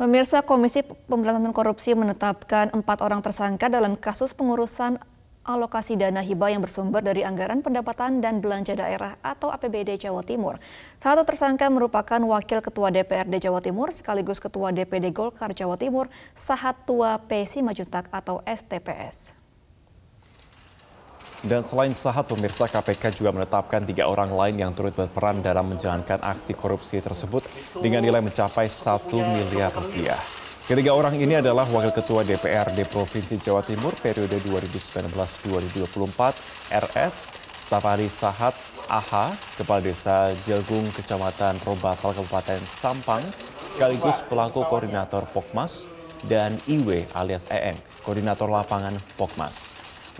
Pemirsa Komisi Pemberantasan Korupsi menetapkan empat orang tersangka dalam kasus pengurusan alokasi dana hibah yang bersumber dari anggaran pendapatan dan belanja daerah atau APBD Jawa Timur. Satu tersangka merupakan Wakil Ketua DPRD Jawa Timur sekaligus Ketua DPD Golkar Jawa Timur, Sahat Tua P. Simajuntak atau STPS. Dan selain Sahat, pemirsa KPK juga menetapkan tiga orang lain yang turut berperan dalam menjalankan aksi korupsi tersebut dengan nilai mencapai 1 miliar rupiah. Ketiga orang ini adalah Wakil Ketua DPRD Provinsi Jawa Timur periode 2019-2024 RS, Staf Ahli Sahat AH, Kepala Desa Jelgung, Kecamatan Robatal, Kabupaten Sampang, sekaligus pelaku koordinator POKMAS, dan IW alias EN, Koordinator Lapangan POKMAS.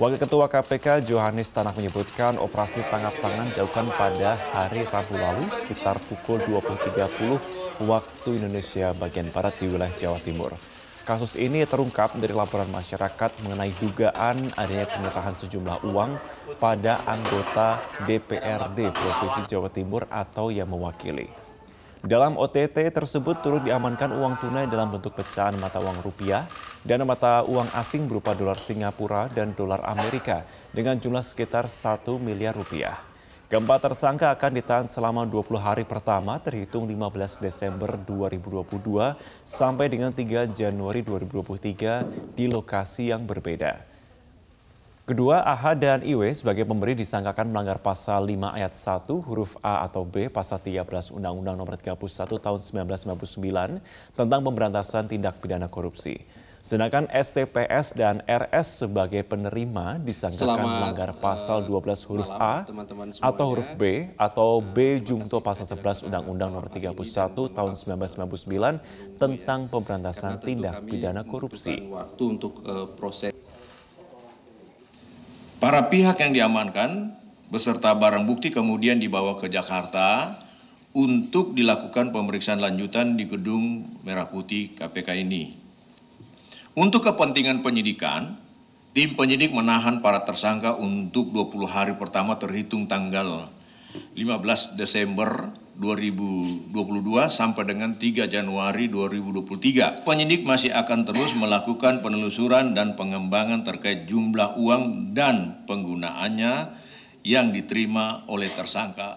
Wakil Ketua KPK Johanis Tanah menyebutkan operasi tangkap tangan dilakukan pada hari Rabu lalu sekitar pukul 20.30 waktu Indonesia bagian Barat di wilayah Jawa Timur. Kasus ini terungkap dari laporan masyarakat mengenai dugaan adanya penyerahan sejumlah uang pada anggota DPRD Provinsi Jawa Timur atau yang mewakili. Dalam OTT tersebut turut diamankan uang tunai dalam bentuk pecahan mata uang rupiah dan mata uang asing berupa dolar Singapura dan dolar Amerika dengan jumlah sekitar 1 miliar rupiah. Keempat tersangka akan ditahan selama 20 hari pertama terhitung 15 Desember 2022 sampai dengan 3 Januari 2023 di lokasi yang berbeda. Kedua, AH dan IW sebagai pemberi disangkakan melanggar pasal 5 ayat 1 huruf A atau B pasal 13 Undang-Undang Nomor 31 tahun 1999 tentang pemberantasan tindak pidana korupsi. Sedangkan STPS dan RS sebagai penerima disangkakan Selamat, melanggar eh, pasal 12 huruf malam, A teman -teman atau huruf B atau uh, B hmm, jungto pasal 11 Undang-Undang Nomor 31 tahun 1999 tentang oh iya, pemberantasan tindak pidana korupsi. Waktu untuk uh, proses Para pihak yang diamankan beserta barang bukti kemudian dibawa ke Jakarta untuk dilakukan pemeriksaan lanjutan di gedung Merah Putih KPK ini. Untuk kepentingan penyidikan, tim penyidik menahan para tersangka untuk 20 hari pertama terhitung tanggal 15 Desember 2022 sampai dengan 3 Januari 2023. Penyidik masih akan terus melakukan penelusuran dan pengembangan terkait jumlah uang dan penggunaannya yang diterima oleh tersangka